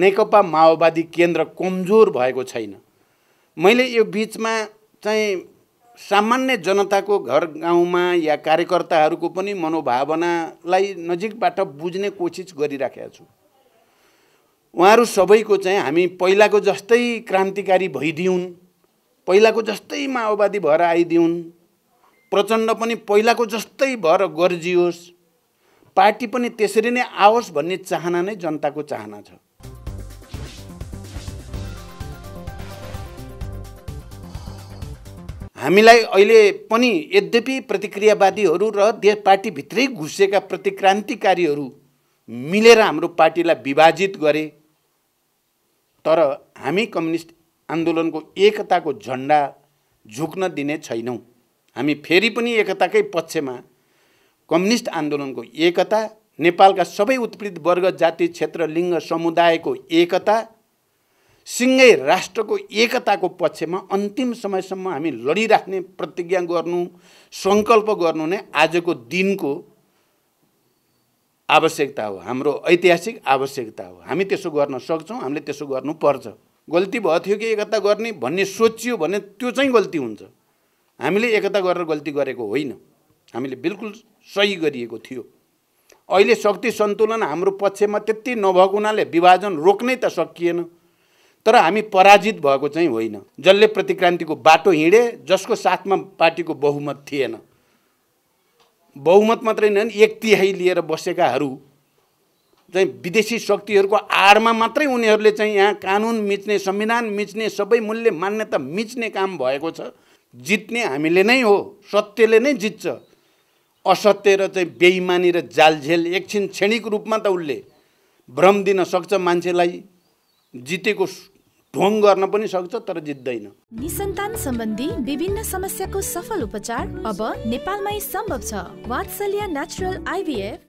नेकपा माओवादी केन्द्र कमजोर भएको छैन मैले यो बिचमा चाहिँ सामान्य जनताको घर गाउँमा या कार्यकर्ताहरूको पनि मनोभावनालाई नजिकबाट बुझ्ने कोसिस गरिराखेका छु उहाँहरू सबैको चाहिँ हामी पहिलाको जस्तै क्रान्तिकारी भइदिउन् पहिलाको जस्तै माओवादी भएर आइदिउन् प्रचण्ड पनि पहिलाको जस्तै भएर गर्जियोस् पार्टी पनि त्यसरी नै आओस् भन्ने चाहना नै जनताको चाहना छ हामीलाई अहिले पनि यद्यपि प्रतिक्रियावादीहरू र देश पार्टीभित्रै घुसेका प्रतिक्रान्तिकारीहरू मिलेर हाम्रो पार्टीलाई विभाजित गरे तर हामी कम्युनिस्ट आन्दोलनको एकताको झन्डा झुक्न दिने छैनौँ हामी फेरि पनि एकताकै पक्षमा कम्युनिस्ट आन्दोलनको एकता नेपालका सबै उत्पीडित वर्ग जाति क्षेत्र लिङ्ग समुदायको एकता सिँगै राष्ट्रको एकताको पक्षमा अन्तिम समयसम्म हामी लडिराख्ने प्रतिज्ञा गर्नु सङ्कल्प गर्नु नै आजको दिनको आवश्यकता हो हाम्रो ऐतिहासिक आवश्यकता हो हामी त्यसो गर्न सक्छौँ हामीले त्यसो गर्नुपर्छ गल्ती भयो थियो कि एकता गर्ने भन्ने सोचियो भने त्यो चाहिँ गल्ती हुन्छ हामीले एकता गरेर गल्ती गरेको होइन हामीले बिल्कुल सही गरिएको थियो अहिले शक्ति सन्तुलन हाम्रो पक्षमा त्यति नभएको हुनाले विभाजन रोक्नै त सकिएन तर हामी पराजित भएको चाहिँ होइन जसले प्रतिक्रान्तिको बाटो हिँडे जसको साथमा पार्टीको बहुमत थिएन बहुमत मात्रै होइन एक तिहाई लिएर बसेकाहरू चाहिँ विदेशी शक्तिहरूको आडमा मात्रै उनीहरूले चाहिँ यहाँ कानुन मिच्ने संविधान मिच्ने सबै मूल्य मान्यता मिच्ने काम भएको छ जित्ने हामीले नै हो सत्यले नै जित्छ असत्य र चाहिँ बेइमानी र जालझेल एकछिन क्षणिक रूपमा त उसले भ्रम दिन सक्छ मान्छेलाई जितेको ढोङ गर्न पनि सक्छ तर जित्दैन निसन्तान सम्बन्धी विभिन्न समस्याको सफल उपचार अब नेपालमै सम्भव छ वात्सल्य नेचुरल आइभीएफ